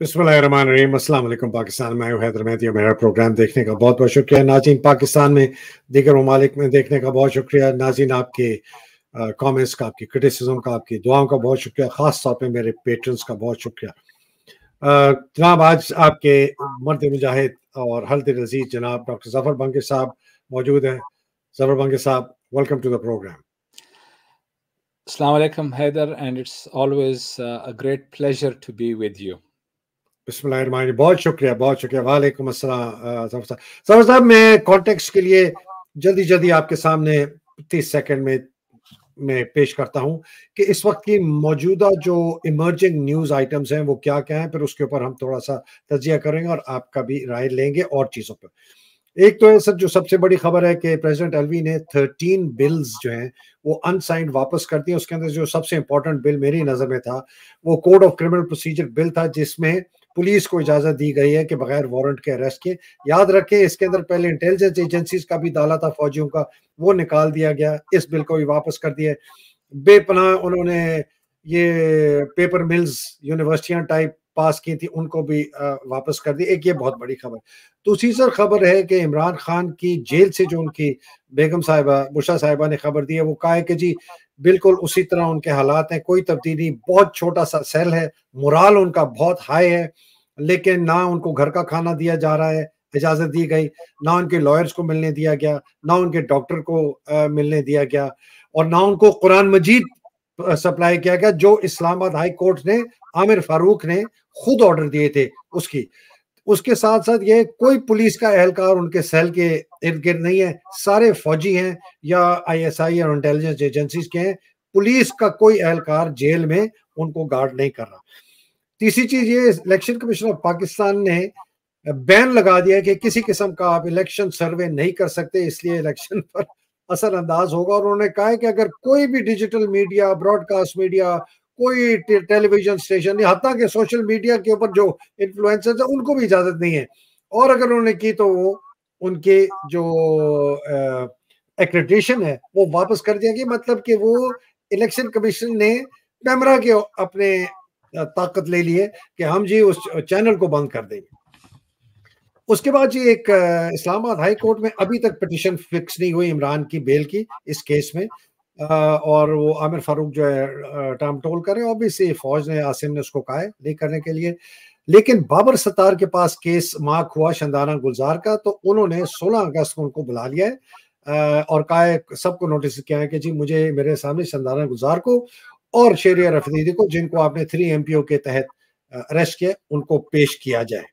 बिस्मिल्लाम पाकिस्तान में आयो हैदर मेहदी मेरा प्रोग्राम देखने का बहुत बहुत शुक्रिया नाजीन पाकिस्तान में दीगर ममालिक में देखने का बहुत शुक्रिया नाजीन आपके कमेंट्स का आपकी क्रिटिसिज्म का आपकी दुआओं का बहुत शुक्रिया ख़ास तौर पे मेरे पेटर्स का बहुत शुक्रिया जनाब आज आपके मर्द मुजाहिद और हल्द रजीज जनाब डॉक्टर जफर बंगे साहब मौजूद हैं जफर बंगे साहब वेलकम टू द प्रोग्राम अलैक्म Haider and it's always a great pleasure to be with you बिस्मिल्लाह बहुत शुक्रिया बहुत शुक्रिया वालेकुम अस्सलाम सर साहब मैं कॉन्टेक्स्ट के लिए जल्दी जल्दी आपके सामने तीस सेकंड में मैं पेश करता हूं कि इस वक्त की मौजूदा जो इमर्जिंग न्यूज़ आइटम्स हैं वो क्या क्या हैं फिर उसके ऊपर हम थोड़ा सा तजिया करेंगे और आपका भी राय लेंगे और चीज़ों पर एक तो है सर जो सबसे बड़ी खबर है कि प्रेसिडेंट अलवी ने 13 बिल्स जो हैं वो अनसाइंड वापस कर दिए उसके अंदर जो सबसे इंपॉर्टेंट बिल मेरी नज़र में था वो code of criminal procedure bill था जिसमें पुलिस को इजाजत दी गई है कि बगैर वारंट के अरेस्ट के याद रखें इसके अंदर पहले इंटेलिजेंस एजेंसीज का भी डाला था फौजियों का वो निकाल दिया गया इस बिल को भी वापस कर दिया बेपना उन्होंने ये पेपर मिल्स यूनिवर्सिटियां टाइप पास की थी उनको भी वापस कर दी एक ये बहुत बड़ी खबर दूसरी सर खबर है कि इमरान खान की जेल से जो उनकी बेगम साहिबा बुशा साहिबा ने खबर दी है वो कहा है कि जी बिल्कुल उसी तरह उनके हालात हैं कोई तब्दीली बहुत छोटा सा सेल है मुराल उनका बहुत हाई है लेकिन ना उनको घर का खाना दिया जा रहा है इजाजत दी गई ना उनके लॉयर्स को मिलने दिया गया ना उनके डॉक्टर को आ, मिलने दिया गया और ना उनको कुरान मजीद सप्लाई किया गया जो इस्लामाबाद हाई कोर्ट ने आमिर फारूक ने खुद ऑर्डर दिए थे उसकी उसके साथ साथ ये कोई पुलिस का एहलकार उनके सेल के इर्द गिर्द नहीं है सारे फौजी हैं या आईएसआई और इंटेलिजेंस एजेंसी के हैं पुलिस का कोई एहलकार जेल में उनको गार्ड नहीं कर रहा तीसरी चीज ये इलेक्शन कमीशन ऑफ पाकिस्तान ने बैन लगा दिया कि किसी किस्म का आप इलेक्शन सर्वे नहीं कर सकते इसलिए इलेक्शन पर असर अंदाज होगा और उन्होंने कहा है कि अगर कोई भी डिजिटल मीडिया ब्रॉडकास्ट मीडिया कोई टेलीविजन स्टेशन नहीं हत्या के सोशल मीडिया के ऊपर जो इन्फ्लुएंसर्स हैं उनको भी इजाज़त नहीं है और अगर उन्होंने की तो वो उनके जो एक्रेडिटेशन है वो वापस कर दिया गया मतलब कि वो इलेक्शन कमीशन ने पैमरा के अपने ताकत ले लिए कि हम जी उस चैनल को बंद कर देंगे उसके बाद जी एक इस्लामाबाद हाई कोर्ट में अभी तक पिटिशन फिक्स नहीं हुई इमरान की बेल की इस केस में और वो आमिर फारूक जो है टाम टोल भी ऑब्वियसली फौज ने आसिम ने उसको कहा नहीं करने के लिए लेकिन बाबर सत्तार के पास केस मार्क हुआ शंदाना गुलजार का तो उन्होंने 16 अगस्त को उनको बुला लिया है और कहा है सबको नोटिस किया है कि जी मुझे मेरे सामने शंदाना गुलजार को और शेरिया रफदीदी को जिनको आपने थ्री एम के तहत अरेस्ट किया उनको पेश किया जाए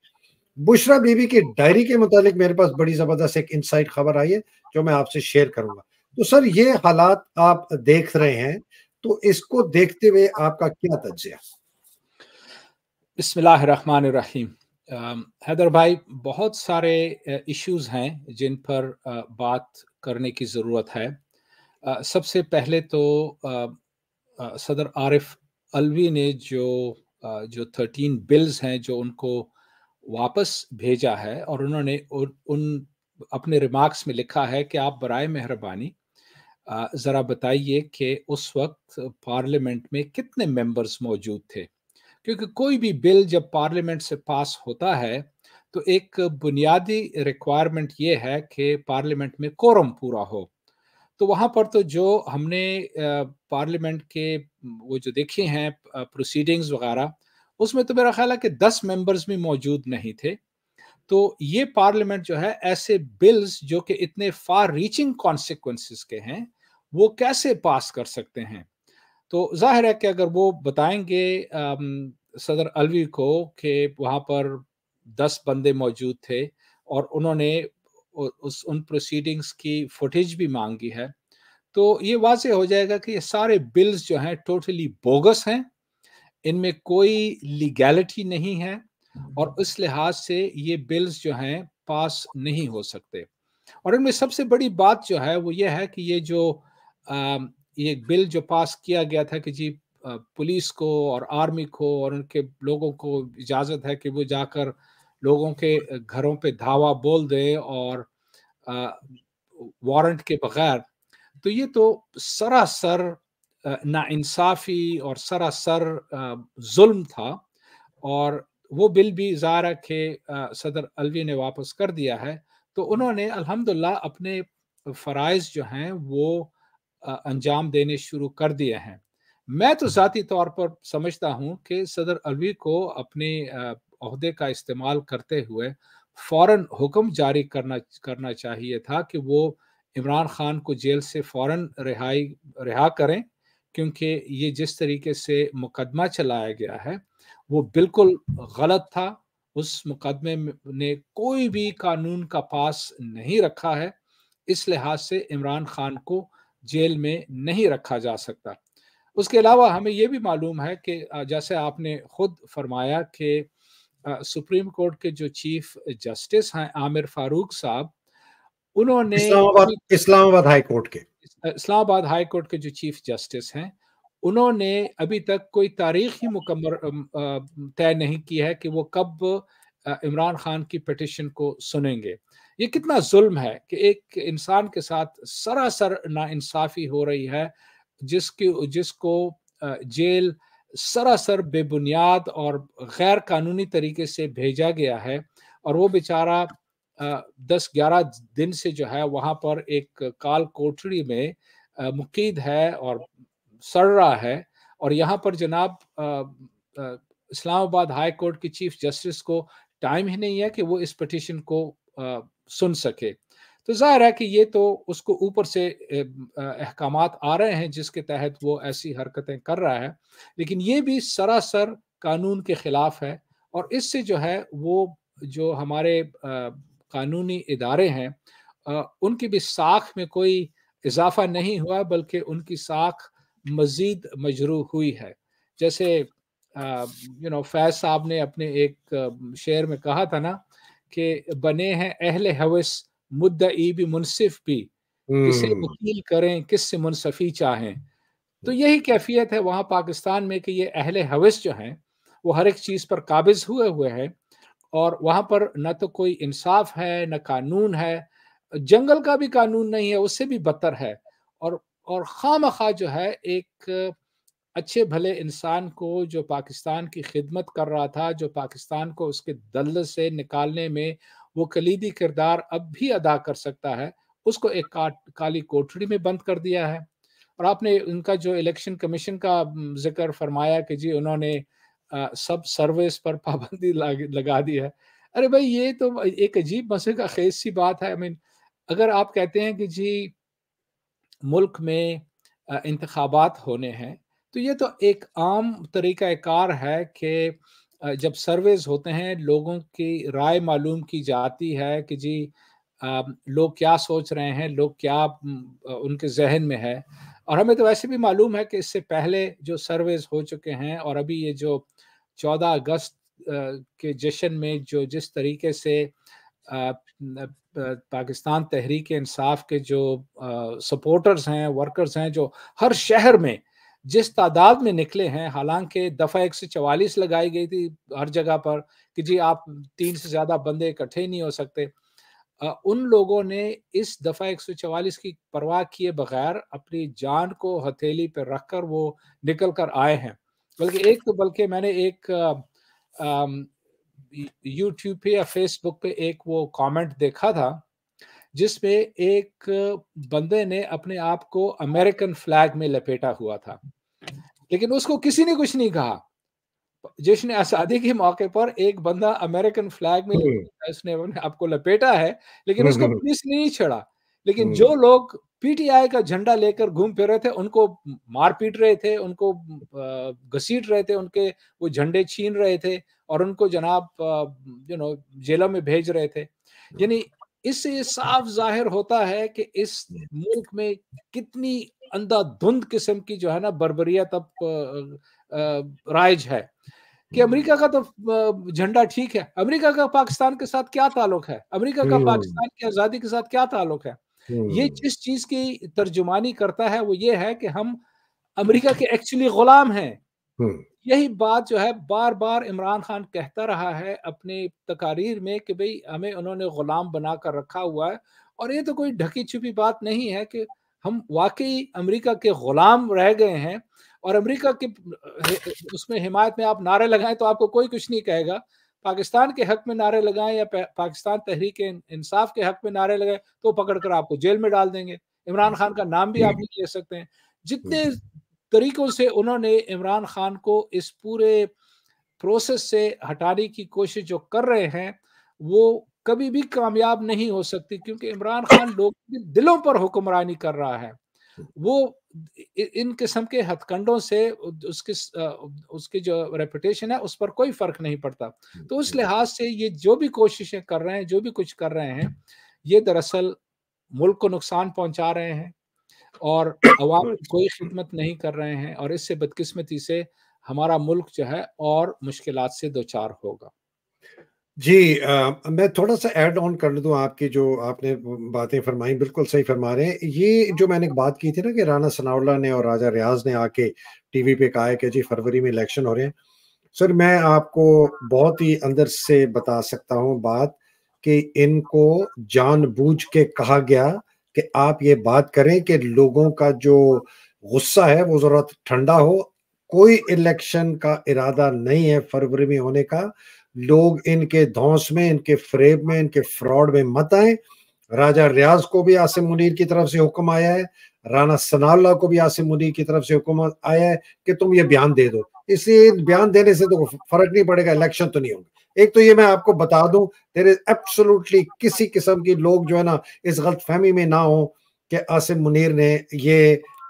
बुशरा बीबी की डायरी के मुतालिक मेरे पास बड़ी जबरदस्त एक इनसाइट खबर आई है जो मैं आपसे शेयर करूंगा तो सर ये हालात आप देख रहे हैं तो इसको देखते हुए आपका क्या तजिया बिस्मिल रहीम हैदर भाई बहुत सारे इश्यूज हैं जिन पर बात करने की ज़रूरत है सबसे पहले तो सदर आरिफ अलवी ने जो जो थर्टीन बिल्स हैं जो उनको वापस भेजा है और उन्होंने उन अपने रिमार्क्स में लिखा है कि आप बरए मेहरबानी ज़रा बताइए कि उस वक्त पार्लियामेंट में कितने मेंबर्स मौजूद थे क्योंकि कोई भी बिल जब पार्लियामेंट से पास होता है तो एक बुनियादी रिक्वायरमेंट ये है कि पार्लियामेंट में कोरम पूरा हो तो वहाँ पर तो जो हमने पार्लियामेंट के वो जो देखे हैं प्रोसीडिंग्स वगैरह उसमें तो मेरा ख्याल है कि दस मेंबर्स भी मौजूद नहीं थे तो ये पार्लियामेंट जो है ऐसे बिल्स जो कि इतने फार रीचिंग कॉन्सिक्वेंसेस के हैं वो कैसे पास कर सकते हैं तो जाहिर है कि अगर वो बताएंगे सदर अलवी को कि वहाँ पर दस बंदे मौजूद थे और उन्होंने उस उन प्रोसीडिंग्स की फुटेज भी मांगी है तो ये वाज हो जाएगा कि ये सारे बिल्स जो हैं टोटली बोगस हैं इनमें कोई लीगैलिटी नहीं है और उस हम्म। लिहाज से ये बिल्स जो हैं पास नहीं हो सकते और इनमें सबसे बड़ी बात जो है वो ये है कि ये जो Um, ये बिल जो पास किया गया था कि जी पुलिस को और आर्मी को और उनके लोगों को इजाज़त है कि वो जाकर लोगों के घरों पे धावा बोल दे और वारंट के बगैर तो ये तो सरासर नाइंसाफ़ी और सरासर जुल्म था और वो बिल भी जारा के सदर अलवी ने वापस कर दिया है तो उन्होंने अल्हम्दुलिल्लाह अपने फ़राइज़ जो हैं वो अंजाम देने शुरू कर दिए हैं मैं तो हम्म। ज़ाती तौर पर समझता हूँ कि सदर अलवी को अपने अहदे का इस्तेमाल करते हुए फौरन हुक्म जारी करना करना चाहिए था कि वो इमरान खान को जेल से फ़ौर रिहाई रिहा करें क्योंकि ये जिस तरीके से मुकदमा चलाया गया है वो बिल्कुल गलत था उस मुकदमे ने कोई भी कानून का पास नहीं रखा है इस लिहाज से इमरान खान को जेल में नहीं रखा जा सकता उसके अलावा हमें यह भी मालूम है कि जैसे आपने खुद फरमाया कि सुप्रीम कोर्ट के जो चीफ जस्टिस हैं आमिर फारूक साहब उन्होंने इस्लामाबाद इस्लामाबाद हाई कोर्ट के इस्लामाबाद हाई कोर्ट के जो चीफ जस्टिस हैं उन्होंने अभी तक कोई तारीख ही मुकम्मल तय नहीं की है कि वो कब इमरान खान की पटिशन को सुनेंगे ये कितना जुल्म है कि एक इंसान के साथ सरासर नाइंसाफ़ी हो रही है जिसकी जिसको जेल सरासर बेबुनियाद और गैर कानूनी तरीके से भेजा गया है और वो बेचारा दस ग्यारह दिन से जो है वहाँ पर एक काल कोठरी में मुकीद है और सड़ रहा है और यहाँ पर जनाब इस्लामाबाद हाई कोर्ट की चीफ जस्टिस को टाइम ही नहीं है कि वो इस पटिशन को सुन सके तो जाहिर है कि ये तो उसको ऊपर से अहकाम आ रहे हैं जिसके तहत वो ऐसी हरकतें कर रहा है लेकिन ये भी सरासर कानून के ख़िलाफ़ है और इससे जो है वो जो हमारे कानूनी इदारे हैं उनकी भी साख में कोई इजाफा नहीं हुआ बल्कि उनकी साख मज़ीद मजरू हुई है जैसे यू नो फैज़ साहब ने अपने एक शेर में कहा था ना के बने हैं अहल हवस ई भी मुनसिफ भी किसे हम्म। वकील करें से मुनसफी चाहें तो हम्म। यही कैफियत है वहाँ पाकिस्तान में कि ये अहल हवस जो हैं वो हर एक चीज़ पर काबिज हुए हुए हैं और वहाँ पर न तो कोई इंसाफ है न कानून है जंगल का भी कानून नहीं है उससे भी बदतर है और और खाम खा जो है एक अच्छे भले इंसान को जो पाकिस्तान की खिदमत कर रहा था जो पाकिस्तान को उसके दल से निकालने में वो कलीदी किरदार अब भी अदा कर सकता है उसको एक काट काली कोठरी में बंद कर दिया है और आपने उनका जो इलेक्शन कमीशन का जिक्र फरमाया कि जी उन्होंने आ, सब सर्विस पर पाबंदी लगा दी है अरे भाई ये तो एक अजीब मसले का खेज सी बात है आई मीन अगर आप कहते हैं कि जी मुल्क में इंतबात होने हैं तो ये तो एक आम तरीक़ाकार है कि जब सर्वेज होते हैं लोगों की राय मालूम की जाती है कि जी लोग क्या सोच रहे हैं लोग क्या उनके जहन में है और हमें तो वैसे भी मालूम है कि इससे पहले जो सर्वेज हो चुके हैं और अभी ये जो 14 अगस्त के जश्न में जो जिस तरीके से पाकिस्तान तहरीक इंसाफ के जो सपोर्टर्स हैं वर्कर्स हैं जो हर शहर में जिस तादाद में निकले हैं हालांकि दफ़ा एक सौ चवालीस लगाई गई थी हर जगह पर कि जी आप तीन से ज़्यादा बंदे इकट्ठे नहीं हो सकते उन लोगों ने इस दफ़ा एक सौ चवालीस की परवाह किए बगैर अपनी जान को हथेली पर रख कर वो निकल कर आए हैं बल्कि एक तो बल्कि मैंने एक यूट्यूब पे या फेसबुक पे एक वो कमेंट देखा था जिसमें एक बंदे ने अपने आप को अमेरिकन फ्लैग में लपेटा हुआ था लेकिन उसको किसी ने कुछ नहीं कहा जश्न आजादी के मौके पर एक बंदा अमेरिकन फ्लैग में हम्म। उसने आपको लपेटा है लेकिन उसको पुलिस ने नहीं छेड़ा लेकिन हम्म। जो लोग पीटीआई का झंडा लेकर घूम फिर रहे थे उनको मार पीट रहे थे उनको घसीट रहे थे उनके वो झंडे छीन रहे थे और उनको जनाब यू नो जेलों में भेज रहे थे यानी इससे साफ जाहिर होता है कि इस हम्म। मुल्क में कितनी अंधाधुंध किस्म की जो है ना बर्बरियत अब राइज है कि हम्म। अमेरिका का तो झंडा ठीक है अमेरिका का पाकिस्तान के साथ क्या ताल्लुक है अमेरिका का हम्म। पाकिस्तान की आजादी के साथ क्या ताल्लुक है ये हम्म। जिस चीज की तर्जुमानी करता है वो ये है कि हम अमेरिका के एक्चुअली गुलाम हैं यही बात जो है बार बार इमरान खान कहता रहा है अपने तकारीर में कि भाई हमें उन्होंने गुलाम बना कर रखा हुआ है और ये तो कोई ढकी छुपी बात नहीं है कि हम वाकई अमेरिका के गुलाम रह गए हैं और अमेरिका के उसमें हिमायत में आप नारे लगाएं तो आपको कोई कुछ नहीं कहेगा पाकिस्तान के हक में नारे लगाएं या पाकिस्तान तहरीक इंसाफ के हक में नारे लगाएं तो पकड़ कर आपको जेल में डाल देंगे इमरान खान का नाम भी आप नहीं ले सकते हैं जितने तरीकों से उन्होंने इमरान खान को इस पूरे प्रोसेस से हटाने की कोशिश जो कर रहे हैं वो कभी भी कामयाब नहीं हो सकती क्योंकि इमरान खान लोग दिलों पर हुक्मरानी कर रहा है वो इन किस्म के हथकंडों से उसके उसकी जो रेपुटेशन है उस पर कोई फर्क नहीं पड़ता तो उस लिहाज से ये जो भी कोशिशें कर रहे हैं जो भी कुछ कर रहे हैं ये दरअसल मुल्क को नुकसान पहुंचा रहे हैं और अवाम कोई खिदमत नहीं कर रहे हैं और इससे बदकिस्मती से हमारा मुल्क जो है और मुश्किल से दो चार होगा जी आ, मैं थोड़ा सा ऐड ऑन कर दूं आपकी जो आपने बातें फरमाई बिल्कुल सही फरमा रहे हैं ये हाँ। जो मैंने बात की थी ना कि राना सनावला ने और राजा रियाज ने आके टीवी पे कहा है कि जी फरवरी में इलेक्शन हो रहे हैं सर मैं आपको बहुत ही अंदर से बता सकता हूं बात कि इनको जानबूझ के कहा गया कि आप ये बात करें कि लोगों का जो गुस्सा है वो जरूरत ठंडा हो कोई इलेक्शन का इरादा नहीं है फरवरी में होने का लोग इनके धौस में इनके फ्रेब में इनके फ्रॉड में मत आए राजा रियाज को भी आसिम मुनीर की तरफ से हुक्म आया है राना सनाउल्ला को भी आसिम मुनीर की तरफ से हुक्म आया है कि तुम ये बयान दे दो इसलिए बयान देने से तो फर्क नहीं पड़ेगा इलेक्शन तो नहीं होगा एक तो ये मैं आपको बता दूं देर इज एब्सोलूटली किसी किस्म की लोग जो है ना इस गलत फहमी में ना हो कि आसिम मुनीर ने ये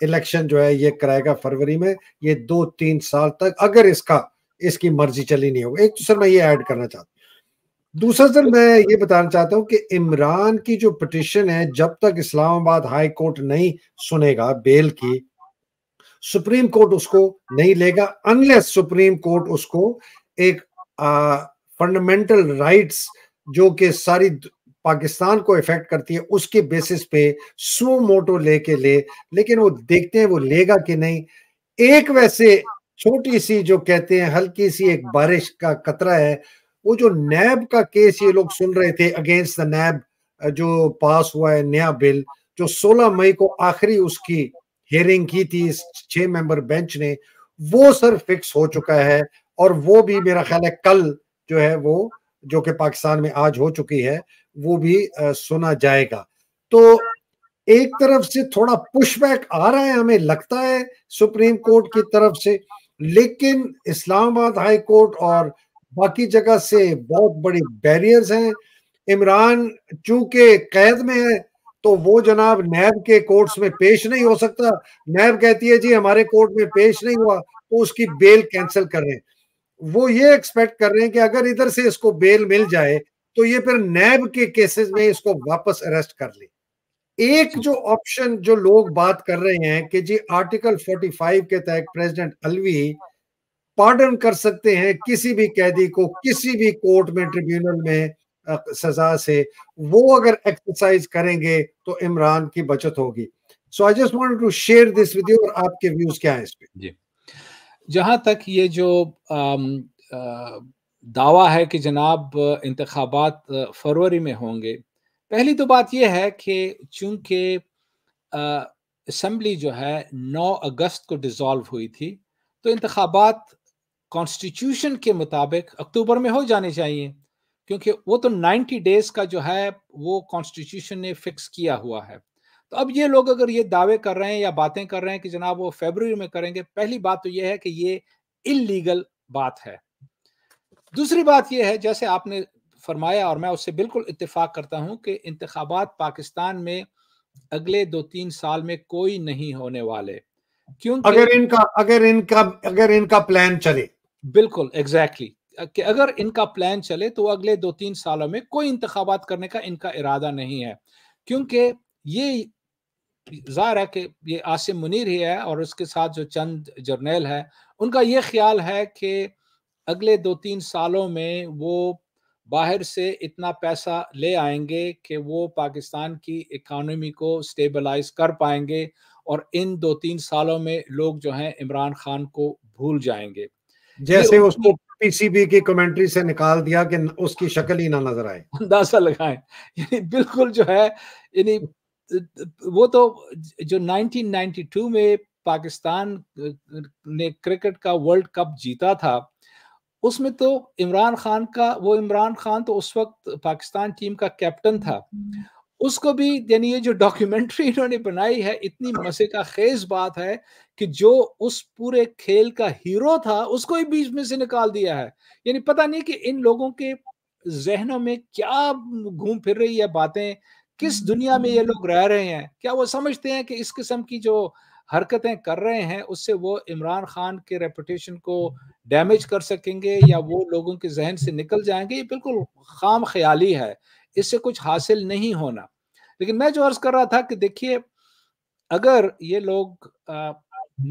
इलेक्शन जो है ये कराएगा फरवरी में ये दो तीन साल तक अगर इसका इसकी मर्जी चली नहीं होगी एक तो सर मैं ये ऐड करना चाहता हूँ दूसरा सर मैं ये बताना चाहता हूँ कि इमरान की जो पटिशन है जब तक इस्लामाबाद हाई कोर्ट नहीं सुनेगा बेल की सुप्रीम कोर्ट उसको नहीं लेगा अनलेस सुप्रीम कोर्ट उसको एक फंडामेंटल राइट्स जो कि सारी पाकिस्तान को इफेक्ट करती है उसके बेसिस पे सो मोटो लेके ले लेकिन वो देखते हैं वो लेगा कि नहीं एक वैसे छोटी सी जो कहते हैं हल्की सी एक हाँ। बारिश का खतरा है वो जो नैब का केस ये हाँ, लोग हाँ। सुन रहे थे अगेंस्ट द नैब जो पास हुआ है नया बिल जो 16 मई को आखिरी उसकी हियरिंग की थी इस छह मेंबर बेंच ने वो सर फिक्स हो चुका है और वो भी मेरा ख्याल है कल जो है वो जो कि पाकिस्तान में आज हो चुकी है वो भी आ, सुना जाएगा तो एक तरफ से थोड़ा पुशबैक आ रहा है हमें लगता है सुप्रीम कोर्ट की तरफ से लेकिन इस्लामाबाद हाई कोर्ट और बाकी जगह से बहुत बड़े बैरियर्स हैं इमरान चूंकि कैद में है तो वो जनाब नैब के कोर्ट्स में पेश नहीं हो सकता नैब कहती है जी हमारे कोर्ट में पेश नहीं हुआ तो उसकी बेल कैंसिल कर हैं वो ये एक्सपेक्ट कर रहे हैं कि अगर इधर से इसको बेल मिल जाए तो ये फिर नैब के केसेस में इसको वापस अरेस्ट कर ले एक जो ऑप्शन जो लोग बात कर रहे हैं कि जी आर्टिकल 45 के तहत प्रेसिडेंट अलवी पार्डन कर सकते हैं किसी भी कैदी को किसी भी कोर्ट में ट्रिब्यूनल में सजा से वो अगर एक्सरसाइज करेंगे तो इमरान की बचत होगी so I just want to share this with you और आपके व्यूज क्या है इस पे जी जहां तक ये जो आम, आ, दावा है कि जनाब इंतखाबात फरवरी में होंगे पहली तो बात यह है कि चूंकि असम्बली जो है 9 अगस्त को डिसॉल्व हुई थी तो इंतबात कॉन्स्टिट्यूशन के मुताबिक अक्टूबर में हो जाने चाहिए क्योंकि वो तो 90 डेज का जो है वो कॉन्स्टिट्यूशन ने फिक्स किया हुआ है तो अब ये लोग अगर ये दावे कर रहे हैं या बातें कर रहे हैं कि जनाब वो फेबर में करेंगे पहली बात तो ये है कि ये इलीगल बात है दूसरी बात यह है जैसे आपने फरमाया और मैं उससे बिल्कुल इतफाक करता हूँ कि इंतबात पाकिस्तान में अगले दो तीन साल में कोई नहीं होने वाले क्यों अगर इनका अगर इनका अगर इनका प्लान चले बिल्कुल एग्जैक्टली exactly. अगर इनका प्लान चले तो अगले दो तीन सालों में कोई इंतबात करने का इनका इरादा नहीं है क्योंकि ये जाहिर है कि ये आसिम मुनीर ही है और उसके साथ जो चंद जर्नेल है उनका ये ख्याल है कि अगले दो तीन सालों में वो बाहर से इतना पैसा ले आएंगे कि वो पाकिस्तान की इकानमी को स्टेबलाइज कर पाएंगे और इन दो तीन सालों में लोग जो हैं इमरान खान को भूल जाएंगे जैसे उसको पीसीबी की कमेंट्री से निकाल दिया कि उसकी शक्ल ही ना नजर आए अंदाजा लगाए बिल्कुल जो है यानी वो तो जो 1992 में पाकिस्तान ने क्रिकेट का वर्ल्ड कप जीता था उसमें तो इमरान खान का वो इमरान खान तो उस वक्त पाकिस्तान टीम का कैप्टन था उसको भी यानी ये जो डॉक्यूमेंट्री इन्होंने बनाई है इतनी हाँ। मसे का खेज बात है कि जो उस पूरे खेल का हीरो था उसको ही बीच में से निकाल दिया है यानी पता नहीं कि इन लोगों के जहनों में क्या घूम फिर रही है बातें किस हम्म। दुनिया में ये लोग रह रहे हैं क्या वो समझते हैं कि इस किस्म की जो हरकतें कर रहे हैं उससे वो इमरान खान के रेपुटेशन को डैमेज कर सकेंगे या वो लोगों के जहन से निकल जाएंगे ये बिल्कुल खाम ख्याली है इससे कुछ हासिल नहीं होना लेकिन मैं जो अर्ज कर रहा था कि देखिए अगर ये लोग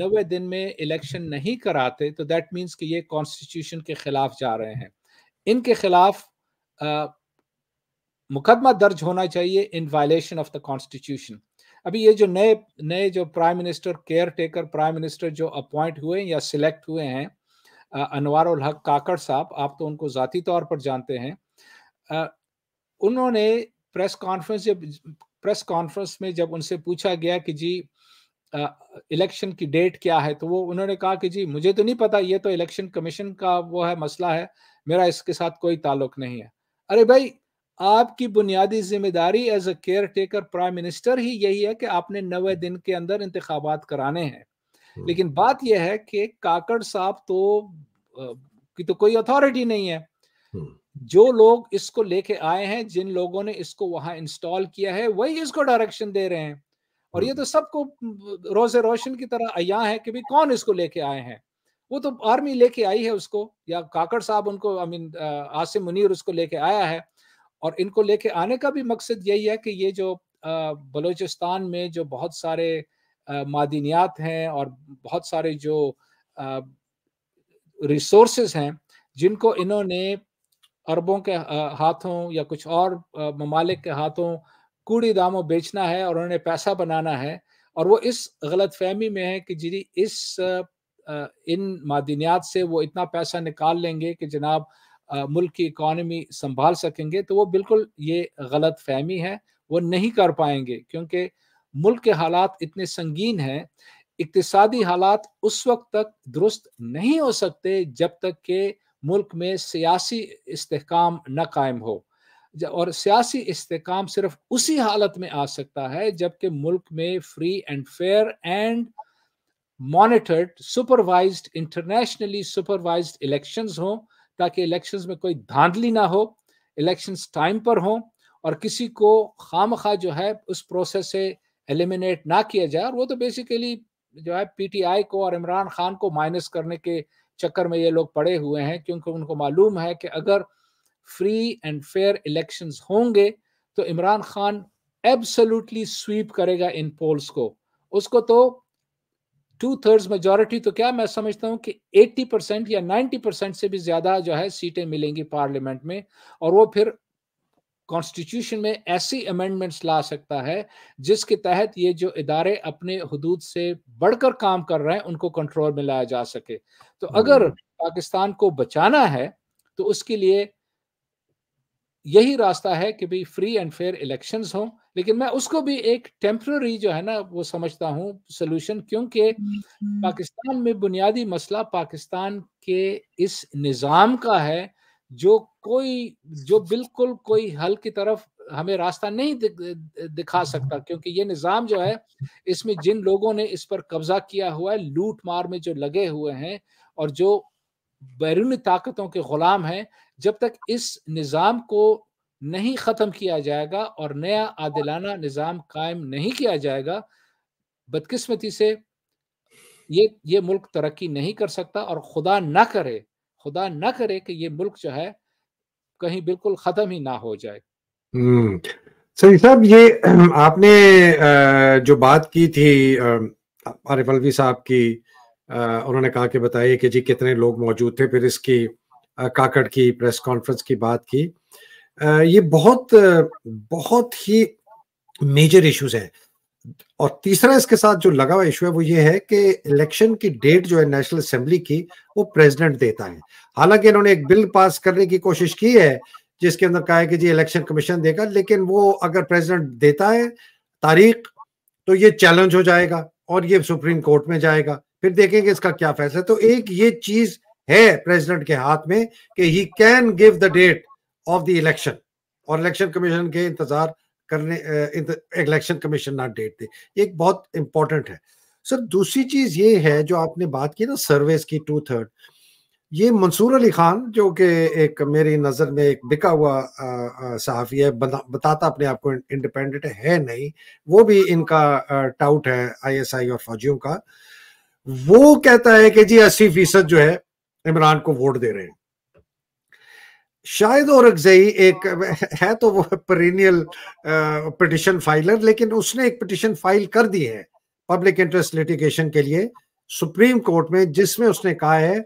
नबे दिन में इलेक्शन नहीं कराते तो दैट मीन्स कि ये कॉन्स्टिट्यूशन के खिलाफ जा रहे हैं इनके खिलाफ मुकदमा दर्ज होना चाहिए in violation of the constitution अभी ये जो नए नए जो prime minister caretaker prime minister जो अपॉइंट हुए या सिलेक्ट हुए हैं अनवर उल हक काकड़ साहब आप तो उनको ज़ाती तौर पर जानते हैं उन्होंने प्रेस कॉन्फ्रेंस जब प्रेस कॉन्फ्रेंस में जब उनसे पूछा गया कि जी इलेक्शन की डेट क्या है तो वो उन्होंने कहा कि जी मुझे तो नहीं पता ये तो इलेक्शन कमीशन का वो है मसला है मेरा इसके साथ कोई ताल्लुक नहीं है अरे भाई आपकी बुनियादी जिम्मेदारी as a caretaker prime minister ही यही है कि आपने नवे हम्म। दिन के अंदर इंतबात कराने हैं हम्म। लेकिन बात यह है कि काकड़ साहब तो की तो कोई अथॉरिटी नहीं है हम्म। जो लोग इसको लेके आए हैं जिन लोगों ने इसको वहां इंस्टॉल किया है वही इसको डायरेक्शन दे रहे हैं और ये तो सबको रोजे रोशन की तरह अया है कि भाई कौन इसको लेके आए हैं वो तो आर्मी लेके आई है उसको या काकड़ साहब उनको आई मीन आसिम मुनीर उसको लेके आया है और इनको लेके आने का भी मकसद यही है कि ये जो बलूचिस्तान में जो बहुत सारे मादनियात हैं और बहुत सारे जो रिसोर्स हैं जिनको इन्होंने अरबों के हाथों या कुछ और ममालिक के हाथों कूड़ी दामों बेचना है और उन्होंने पैसा बनाना है और वो इस गलत फहमी में है कि जी इस इन मादनियात से वो इतना पैसा निकाल लेंगे कि जनाब मुल्क की इकॉनमी संभाल सकेंगे तो वो बिल्कुल ये गलत फहमी है वो नहीं कर पाएंगे क्योंकि मुल्क के हालात इतने संगीन हैं इकतसादी हालात उस वक्त तक दुरुस्त नहीं हो सकते जब तक के मुल्क में सियासी इस्तेकाम न कायम हो और सियासी इस्तेकाम सिर्फ उसी हालत में आ सकता है जबकि मुल्क में free and fair and monitored supervised internationally supervised elections हों ताकि इलेक्शन में कोई धांधली ना हो इलेक्शन टाइम पर हों और किसी को खाम खा जो है उस प्रोसेस से एलिमिनेट ना किया जाए और वो तो बेसिकली जो है पीटीआई को और इमरान खान को माइनस करने के चक्कर में ये लोग पड़े हुए हैं क्योंकि उनको मालूम है कि अगर फ्री एंड फेयर इलेक्शंस होंगे तो इमरान खान एब्सोल्युटली स्वीप करेगा इन पोल्स को उसको तो टू थर्ड मेजोरिटी तो क्या मैं समझता हूं कि 80 परसेंट या 90 परसेंट से भी ज्यादा जो है सीटें मिलेंगी पार्लियामेंट में और वो फिर कॉन्स्टिट्यूशन में ऐसी अमेंडमेंट्स ला सकता है जिसके तहत ये जो इदारे अपने हदूद से बढ़कर काम कर रहे हैं उनको कंट्रोल में लाया जा सके तो हम्म। अगर पाकिस्तान को बचाना है तो उसके लिए यही रास्ता है कि भाई फ्री एंड फेयर इलेक्शंस हों लेकिन मैं उसको भी एक टेम्प्ररी जो है ना वो समझता हूँ सोल्यूशन क्योंकि पाकिस्तान में बुनियादी मसला पाकिस्तान के इस निज़ाम का है जो कोई जो बिल्कुल कोई हल की तरफ हमें रास्ता नहीं दिखा सकता क्योंकि ये निज़ाम जो है इसमें जिन लोगों ने इस पर कब्जा किया हुआ है लूट मार में जो लगे हुए हैं और जो बैरूनी ताकतों के ग़ुलाम हैं जब तक इस निज़ाम को नहीं ख़त्म किया जाएगा और नया आदिलाना निज़ाम कायम नहीं किया जाएगा बदकिस्मती से ये ये मुल्क तरक्की नहीं कर सकता और खुदा ना करे खुदा ना करे कि ये मुल्क जो है कहीं बिल्कुल ख़त्म ही ना हो जाए हम्म, सही साहब ये आपने जो बात की थी आरिफ अलवी साहब की उन्होंने कहा कि बताइए कि जी कितने लोग मौजूद थे फिर इसकी काकड़ की प्रेस कॉन्फ्रेंस की बात की ये बहुत बहुत ही मेजर इश्यूज हैं और तीसरा इसके साथ जो लगा हुआ इशू है वो ये है कि इलेक्शन की डेट जो है नेशनल असेंबली की वो प्रेसिडेंट देता है हालांकि इन्होंने एक बिल पास करने की कोशिश की है जिसके अंदर कहा है कि जी इलेक्शन कमीशन देगा लेकिन वो अगर प्रेसिडेंट देता है तारीख तो ये चैलेंज हो जाएगा और ये सुप्रीम कोर्ट में जाएगा फिर देखेंगे इसका क्या फैसला तो एक ये चीज है प्रेसिडेंट के हाथ में कि he can give the date of the election और इलेक्शन कमीशन के इंतजार करने इलेक्शन कमीशन नॉट डेट दे एक बहुत इंपॉर्टेंट है सर दूसरी चीज ये है जो आपने बात की ना सर्विस की टू थर्ड ये मंसूर अली खान जो कि एक मेरी नज़र में एक बिका हुआ सहाफ़ी है बताता अपने आप को इंडिपेंडेंट है नहीं वो भी इनका टाउट है आईएसआई और फौजियों का वो कहता है कि जी अस्सी फीसद जो है इमरान को वोट दे रहे हैं शायद और एक हाँ। है तो वो परिनियल पिटिशन फाइलर लेकिन उसने एक पिटिशन फाइल कर दी है पब्लिक इंटरेस्ट लिटिगेशन के लिए सुप्रीम कोर्ट में जिसमें उसने कहा है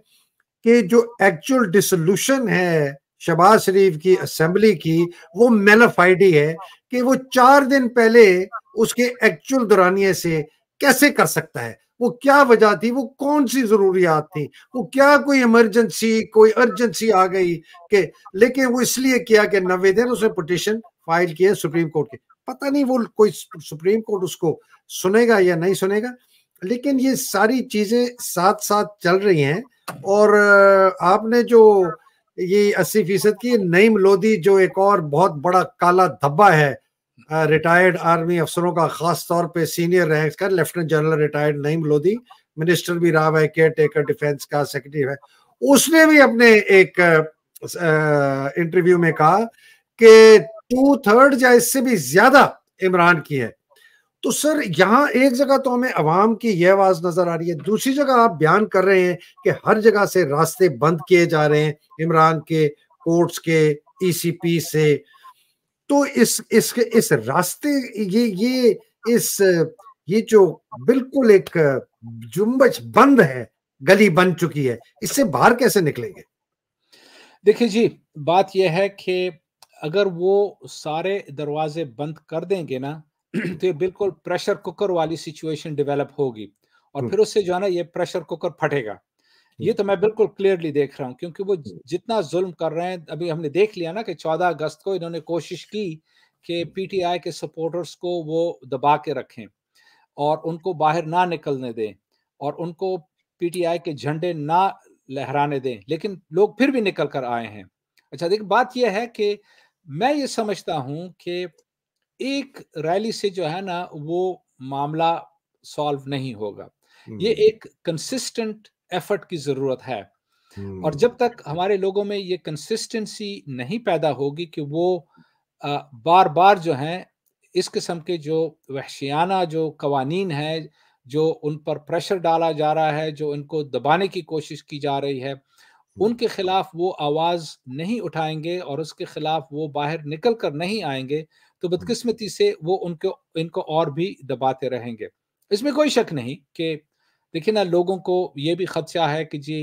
कि जो एक्चुअल डिसोल्यूशन है शबाज शरीफ की असेंबली की वो मेलाफाइडी है कि वो चार दिन पहले उसके एक्चुअल दुरानिए से कैसे कर सकता है वो क्या वजह थी वो कौन सी जरूरियात थी वो क्या कोई इमरजेंसी कोई अर्जेंसी आ गई के लेकिन वो इसलिए किया कि दिन उसने पटिशन फाइल किया सुप्रीम कोर्ट के पता नहीं वो कोई सुप्रीम कोर्ट उसको सुनेगा या नहीं सुनेगा लेकिन ये सारी चीजें साथ साथ चल रही हैं और आपने जो ये अस्सी फीसद की नईम लोधी जो एक और बहुत बड़ा काला धब्बा है रिटायर्ड आर्मी अफसरों का खास तौर पे सीनियर रैंक का lieutenant general retired Naeem Lodhi minister भी रहा है केयर टेकर डिफेंस का सेक्रेटरी है उसने भी अपने एक इंटरव्यू में कहा कि टू थर्ड या इससे भी ज्यादा इमरान की है तो सर यहाँ एक जगह तो हमें अवाम की यह आवाज नजर आ रही है दूसरी जगह आप बयान कर रहे हैं कि हर जगह से रास्ते बंद किए जा रहे हैं इमरान के कोर्ट्स के ईसीपी से तो इस इस इस रास्ते ये ये इस ये जो बिल्कुल एक जुम्बच बंद है गली बन चुकी है इससे बाहर कैसे निकलेंगे देखिए जी बात यह है कि अगर वो सारे दरवाजे बंद कर देंगे ना तो ये बिल्कुल प्रेशर कुकर वाली सिचुएशन डेवलप होगी और हम्म। फिर उससे जो है ना ये प्रेशर कुकर फटेगा ये तो मैं बिल्कुल क्लियरली देख रहा हूँ क्योंकि वो जितना जुल्म कर रहे हैं अभी हमने देख लिया ना कि 14 अगस्त को इन्होंने कोशिश की कि पीटीआई के सपोर्टर्स को वो दबा के रखें और उनको बाहर ना निकलने दें और उनको पीटीआई के झंडे ना लहराने दें लेकिन लोग फिर भी निकल कर आए हैं अच्छा देखिए बात यह है कि मैं ये समझता हूँ कि एक रैली से जो है ना वो मामला सॉल्व नहीं होगा ये हम्म। एक कंसिस्टेंट एफर्ट की जरूरत है और हम्म। जब तक हमारे लोगों में ये कंसिस्टेंसी नहीं पैदा होगी कि वो आ, बार बार जो हैं इस किस्म के जो वहशियाना जो कवानीन हैं जो उन पर प्रेशर डाला जा रहा है जो इनको दबाने की कोशिश की जा रही है हम्म। उनके खिलाफ वो आवाज़ नहीं उठाएंगे और उसके खिलाफ वो बाहर निकल कर नहीं आएंगे तो हम्म। बदकिस्मती से वो उनको इनको और भी दबाते रहेंगे इसमें कोई शक नहीं कि देखिए ना लोगों को ये भी खदशा है कि जी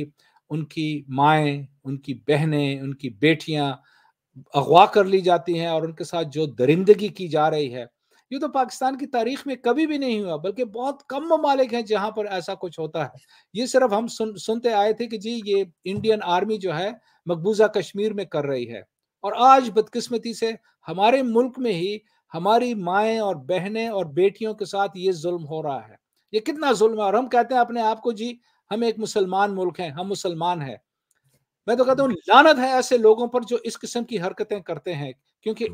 उनकी माएँ उनकी बहनें उनकी बेटियाँ अगवा कर ली जाती हैं और उनके साथ जो दरिंदगी की जा रही है ये तो पाकिस्तान की तारीख में कभी भी नहीं हुआ बल्कि बहुत कम ममालिक हैं जहाँ पर ऐसा कुछ होता है ये सिर्फ हम सुन सुनते आए थे कि जी ये इंडियन आर्मी जो है मकबूजा कश्मीर में कर रही है और आज बदकिस्मती से हमारे मुल्क में ही हमारी माएँ और बहनें और बेटियों के साथ ये जुल्म हो रहा है ये कितना जुल्म है और हम कहते हैं अपने आप को जी हम एक मुसलमान मुल्क हैं हम मुसलमान हैं मैं तो कहता हूँ लानत है ऐसे लोगों पर जो इस किस्म की हरकतें करते हैं क्योंकि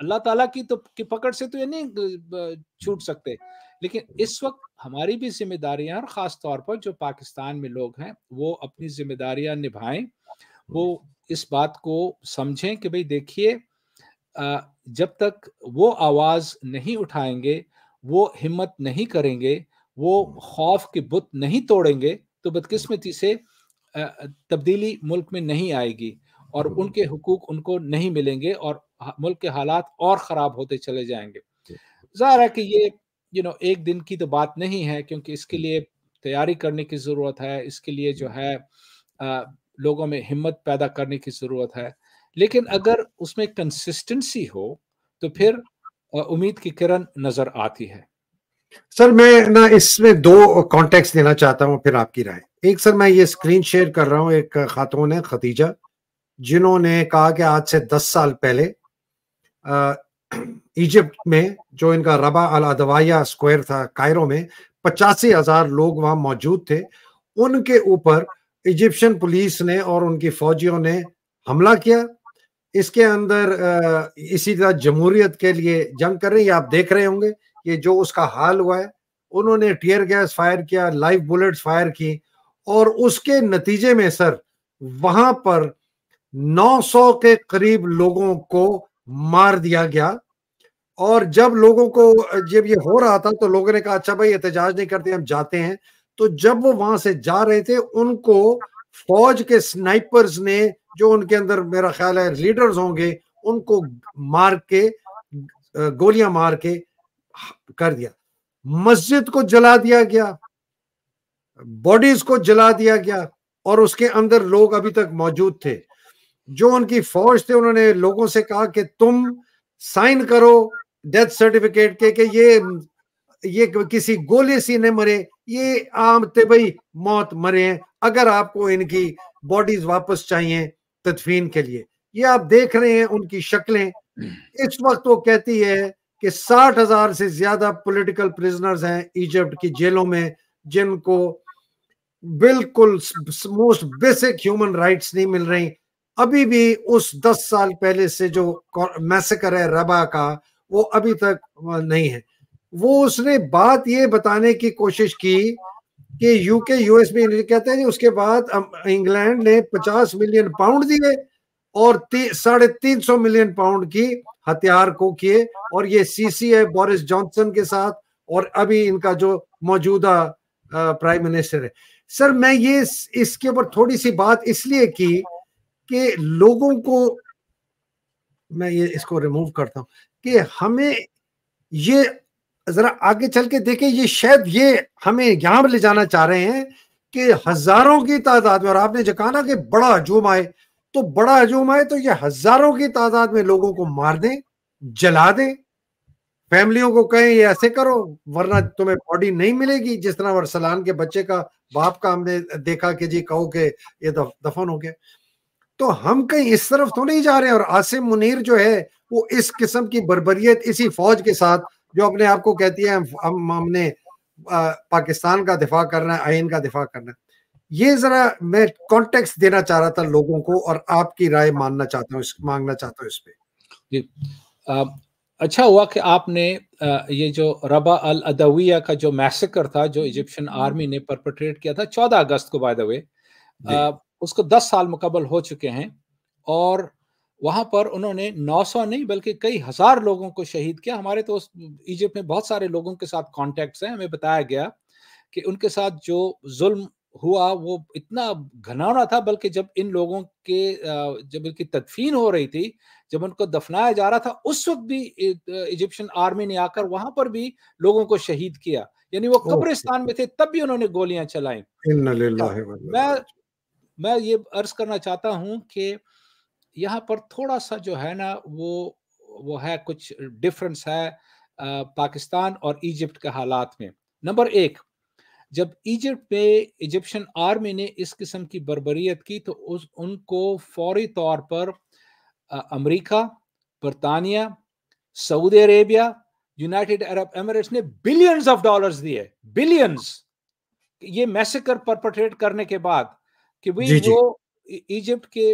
अल्लाह ताला की तो की पकड़ से तो ये नहीं छूट सकते लेकिन इस वक्त हमारी भी जिम्मेदारियां और ख़ास तौर पर जो पाकिस्तान में लोग हैं वो अपनी जिम्मेदारियां निभाएं वो इस बात को समझें कि भाई देखिए जब तक वो आवाज़ नहीं उठाएंगे वो हिम्मत नहीं करेंगे वो खौफ के बुत नहीं तोड़ेंगे तो बदकिस्मती से तब्दीली मुल्क में नहीं आएगी और उनके हकूक उनको नहीं मिलेंगे और मुल्क के हालात और ख़राब होते चले जाएंगे ज़ाहिर है कि ये यू नो एक दिन की तो बात नहीं है क्योंकि इसके लिए तैयारी करने की ज़रूरत है इसके लिए जो है आ, लोगों में हिम्मत पैदा करने की ज़रूरत है लेकिन अगर उसमें कंसिस्टेंसी हो तो फिर उम्मीद की किरण नज़र आती है सर मैं ना इसमें दो कॉन्टेक्ट देना चाहता हूँ फिर आपकी राय एक सर मैं ये स्क्रीन शेयर कर रहा हूँ एक खातून है खतीजा जिन्होंने कहा कि आज से दस साल पहले इजिप्ट में जो इनका रबा अल अदवाया स्क्वायर था कायरों में पचासी हजार लोग वहां मौजूद थे उनके ऊपर इजिप्शियन पुलिस ने और उनकी फौजियों ने हमला किया इसके अंदर इसी तरह जमहूरियत के लिए जंग कर रही है आप देख रहे होंगे ये जो उसका हाल हुआ है उन्होंने टीयर गैस फायर किया लाइव बुलेट्स फायर की और उसके नतीजे में सर वहां पर 900 के करीब लोगों को मार दिया गया और जब लोगों को जब ये हो रहा था तो लोगों ने कहा अच्छा भाई एहतजाज नहीं करते हम जाते हैं तो जब वो वहां से जा रहे थे उनको फौज के स्नाइपर्स ने जो उनके अंदर मेरा ख्याल है लीडर्स होंगे उनको मार के गोलियां मार के कर दिया मस्जिद को जला दिया गया बॉडीज को जला दिया गया और उसके अंदर लोग अभी तक मौजूद थे जो उनकी फौज थे उन्होंने लोगों से कहा कि तुम साइन करो डेथ सर्टिफिकेट के कि ये ये किसी गोली सी ने मरे ये आम तिबई मौत मरे हैं अगर आपको इनकी बॉडीज वापस चाहिए तदफीन के लिए ये आप देख रहे हैं उनकी शक्लें इस वक्त वो कहती है कि साठ हजार से ज्यादा पॉलिटिकल प्रिजनर्स हैं इजिप्ट की जेलों में जिनको बिल्कुल मोस्ट बेसिक ह्यूमन राइट्स नहीं मिल रही अभी भी उस दस साल पहले से जो मैसेकर है रबा का वो अभी तक नहीं है वो उसने बात ये बताने की कोशिश की कि यूके यूएस में कहते हैं उसके बाद इंग्लैंड ने 50 मिलियन पाउंड दिए और साढ़े तीन सौ मिलियन पाउंड की हथियार को किए और ये सीसी है बोरिस जॉनसन के साथ और अभी इनका जो मौजूदा प्राइम मिनिस्टर है सर मैं ये इसके ऊपर थोड़ी सी बात इसलिए की कि लोगों को मैं ये इसको रिमूव करता हूं कि हमें ये जरा आगे चल के देखें ये शायद ये हमें यहां ले जाना चाह रहे हैं कि हजारों की तादाद में और आपने जो कहा ना कि बड़ा हजूम आए तो बड़ा हजूम है तो ये हजारों की तादाद में लोगों को मार दें जला दें फैमिलियों को कहें ये ऐसे करो वरना तुम्हें बॉडी नहीं मिलेगी जिस तरह वरसलान के बच्चे का बाप का हमने देखा कि जी कहो के ये दफन हो गया तो हम कहीं इस तरफ तो नहीं जा रहे और आसिम मुनीर जो है वो इस किस्म की बरबरीत इसी फौज के साथ जो अपने आप को कहती है हम हमने पाकिस्तान का दिफा करना है आइन का दिफा करना है ये जरा मैं कॉन्टेक्स्ट देना चाह रहा था लोगों को और आपकी राय मानना चाहता हूँ मांगना चाहता हूँ इस पे जी अच्छा हुआ कि आपने ये जो रबा अल अदविया का जो मैसेकर था जो इजिप्शियन आर्मी ने परपेट्रेट किया था चौदह अगस्त को बाय द वे उसको दस साल मुकबल हो चुके हैं और वहां पर उन्होंने 900 नहीं बल्कि कई हजार लोगों को शहीद किया हमारे तो इजिप्ट में बहुत सारे लोगों के साथ कॉन्टेक्ट हैं हमें बताया गया कि उनके साथ जो जुल्म हुआ वो इतना घनौना था बल्कि जब इन लोगों के जब इनकी तदफीन हो रही थी जब उनको दफनाया जा रहा था उस वक्त भी इजिप्शियन आर्मी ने आकर वहां पर भी लोगों को शहीद किया यानी वो कब्रिस्तान में थे तब भी उन्होंने गोलियां चलाई मैं मैं ये अर्ज करना चाहता हूं कि यहाँ पर थोड़ा सा जो है ना वो वो है कुछ डिफरेंस है पाकिस्तान और इजिप्ट के हालात में नंबर एक जब इजिप्ट पे इजिप्शियन आर्मी ने इस किस्म की बर्बरीत की तो उस उनको फौरी तौर पर अमेरिका बरतानिया Saudi Arabia United Arab Emirates ने बिलियंस ऑफ डॉलर्स दिए बिलियंस ये मैसेकर परपट्रेट करने के बाद कि भाई वो इजिप्ट के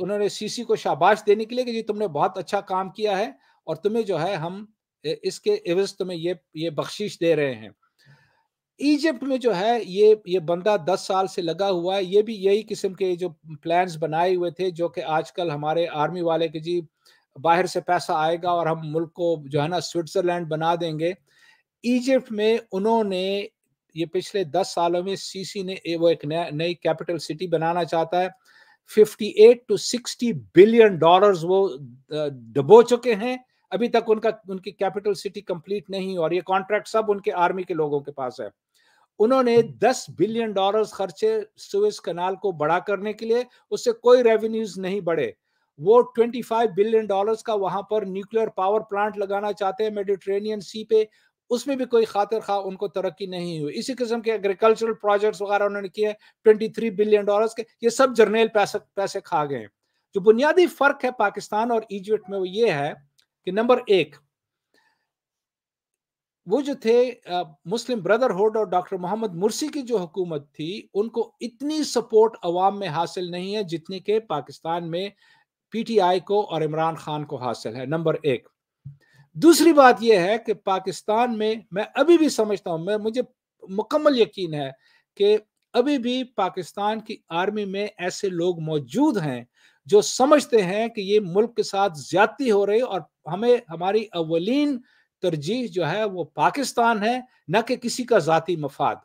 उन्होंने सीसी को शाबाश देने के लिए कि जी तुमने बहुत अच्छा काम किया है और तुम्हें जो है हम इसके एवज तुम्हें ये ये बख्शिश दे रहे हैं इजिप्ट में जो है ये ये बंदा दस साल से लगा हुआ है ये भी यही किस्म के जो प्लान्स बनाए हुए थे जो कि आजकल हमारे आर्मी वाले के जी बाहर से पैसा आएगा और हम मुल्क को जो है ना स्विट्जरलैंड बना देंगे इजिप्ट में उन्होंने ये पिछले दस सालों में सीसी ने वो एक नया नई कैपिटल सिटी बनाना चाहता है 58 टू 60 बिलियन डॉलर्स वो डबो चुके हैं अभी तक उनका उनकी कैपिटल सिटी कंप्लीट नहीं और ये कॉन्ट्रैक्ट सब उनके आर्मी के लोगों के पास है उन्होंने 10 बिलियन डॉलर्स खर्चे सुएज कनाल को बड़ा करने के लिए उससे कोई रेवेन्यूज नहीं बढ़े वो 25 बिलियन डॉलर्स का वहां पर न्यूक्लियर पावर प्लांट लगाना चाहते हैं मेडिट्रेनियन सी पे उसमें भी कोई खातिर खा उनको तरक्की नहीं हुई इसी किस्म के एग्रीकल्चरल प्रोजेक्ट्स वगैरह उन्होंने किए ट्वेंटी थ्री बिलियन डॉलर्स के ये सब जर्नेल पैसे पैसे खा गए जो बुनियादी फर्क है पाकिस्तान और इजिप्ट में वो ये है कि नंबर एक वो जो थे मुस्लिम ब्रदरहुड और डॉक्टर मोहम्मद मुर्सी की जो हुकूमत थी उनको इतनी सपोर्ट अवाम में हासिल नहीं है जितने के पाकिस्तान में पीटीआई को और इमरान खान को हासिल है नंबर एक दूसरी बात यह है कि पाकिस्तान में मैं अभी भी समझता हूँ मैं मुझे मुकम्मल यकीन है कि अभी भी पाकिस्तान की आर्मी में ऐसे लोग मौजूद हैं जो समझते हैं कि ये मुल्क के साथ ज्यादती हो रही और हमें हमारी अवलीन तरजीह जो है वो पाकिस्तान है न कि किसी का ज़ाती मफाद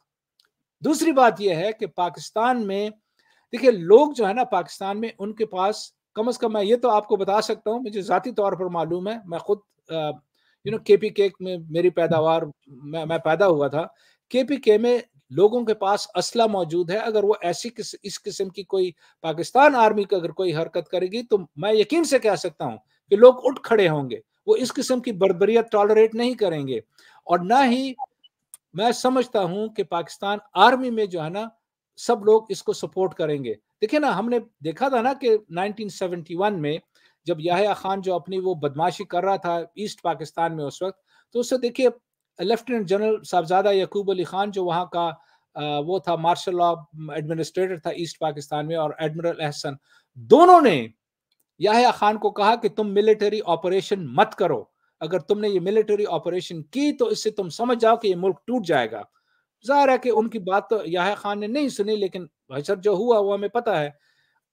दूसरी बात यह है कि पाकिस्तान में देखिए लोग जो है ना पाकिस्तान में उनके पास कम अज़ कम मैं ये तो आपको बता सकता हूँ मुझे ज़ाती तौर पर मालूम है मैं खुद यू नो के पी के में मेरी पैदावार मैं मैं पैदा हुआ था के पी के में लोगों के पास असला मौजूद है अगर वो ऐसी किस, इस किस्म की कोई पाकिस्तान आर्मी का अगर कोई हरकत करेगी तो मैं यकीन से कह सकता हूँ कि लोग उठ खड़े होंगे वो इस किस्म की बर्बरियत टॉलरेट नहीं करेंगे और ना ही मैं समझता हूं कि पाकिस्तान आर्मी में जो है ना सब लोग इसको सपोर्ट करेंगे देखिए ना हमने देखा था ना कि 1971 में जब याहिया खान जो अपनी वो बदमाशी कर रहा था ईस्ट पाकिस्तान में उस वक्त तो उससे देखिए लेफ्टिनेंट जनरल साहबजादा यकूब अली खान जो वहाँ का वो था मार्शल लॉ एडमिनिस्ट्रेटर था ईस्ट पाकिस्तान में और एडमिरल एहसन दोनों ने याहिया खान को कहा कि तुम मिलिट्री ऑपरेशन मत करो अगर तुमने ये मिलिट्री ऑपरेशन की तो इससे तुम समझ जाओ कि ये मुल्क टूट जाएगा जाहिर है कि उनकी बात तो याहिया खान ने नहीं सुनी लेकिन हशर जो हुआ वो हमें पता है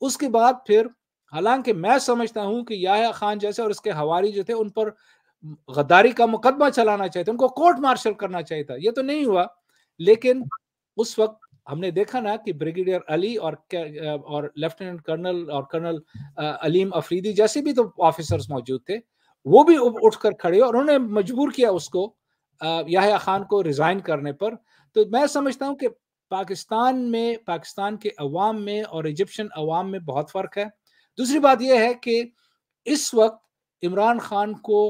उसके बाद फिर हालांकि मैं समझता हूं कि याहिया खान जैसे और उसके हवारी जो थे उन पर गद्दारी का मुकदमा चलाना चाहिए था उनको कोर्ट मार्शल करना चाहिए था ये तो नहीं हुआ लेकिन उस वक्त हमने देखा ना कि ब्रिगेडियर अली और और लेफ्टिनेंट कर्नल और कर्नल अलीम अफरीदी जैसे भी तो ऑफिसर्स मौजूद थे वो भी उठकर खड़े और उन्होंने मजबूर किया उसको याहिया खान को रिजाइन करने पर तो मैं समझता हूँ कि पाकिस्तान में पाकिस्तान के अवाम में और इजिप्शियन अवाम में बहुत फ़र्क है दूसरी बात यह है कि इस वक्त इमरान खान को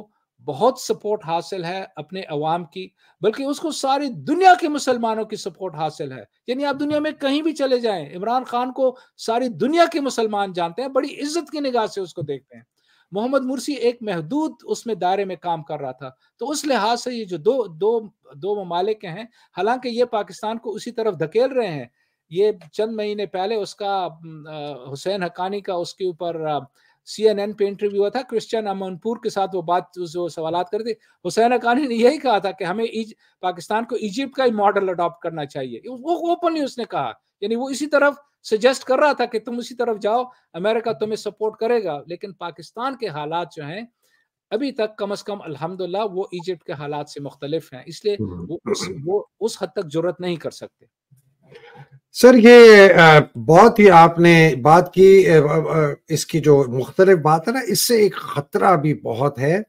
बहुत सपोर्ट हासिल है अपने अवाम की बल्कि उसको सारी दुनिया के मुसलमानों की सपोर्ट हासिल है यानी आप दुनिया में कहीं भी चले जाएं इमरान खान को सारी दुनिया के मुसलमान जानते हैं बड़ी इज्जत की निगाह से उसको देखते हैं मोहम्मद मुर्सी एक महदूद उसमें दायरे में काम कर रहा था तो उस लिहाज से ये जो दो दो दो ममालिक हैं हालांकि ये पाकिस्तान को उसी तरफ धकेल रहे हैं ये चंद महीने पहले उसका हुसैन हकानी का उसके ऊपर सीएनएन पे इंटरव्यू हुआ था क्रिश्चियन अमनपुर के साथ वो बात जो सवाल करते हुसैन अकानी ने यही कहा था कि हमें इज, पाकिस्तान को इजिप्ट का ही मॉडल अडॉप्ट करना चाहिए वो ओपनली उसने कहा यानी वो इसी तरफ सजेस्ट कर रहा था कि तुम उसी तरफ जाओ अमेरिका तुम्हें सपोर्ट करेगा लेकिन पाकिस्तान के हालात जो हैं अभी तक कम अज कम अल्हम्दुलिल्लाह वो इजिप्ट के हालात से मुख्तलिफ हैं इसलिए हम्म। वो उस, वो उस हद तक जरूरत नहीं कर सकते सर ये बहुत ही आपने बात की इसकी जो मुख्तलिफ बात है ना इससे एक ख़तरा भी बहुत है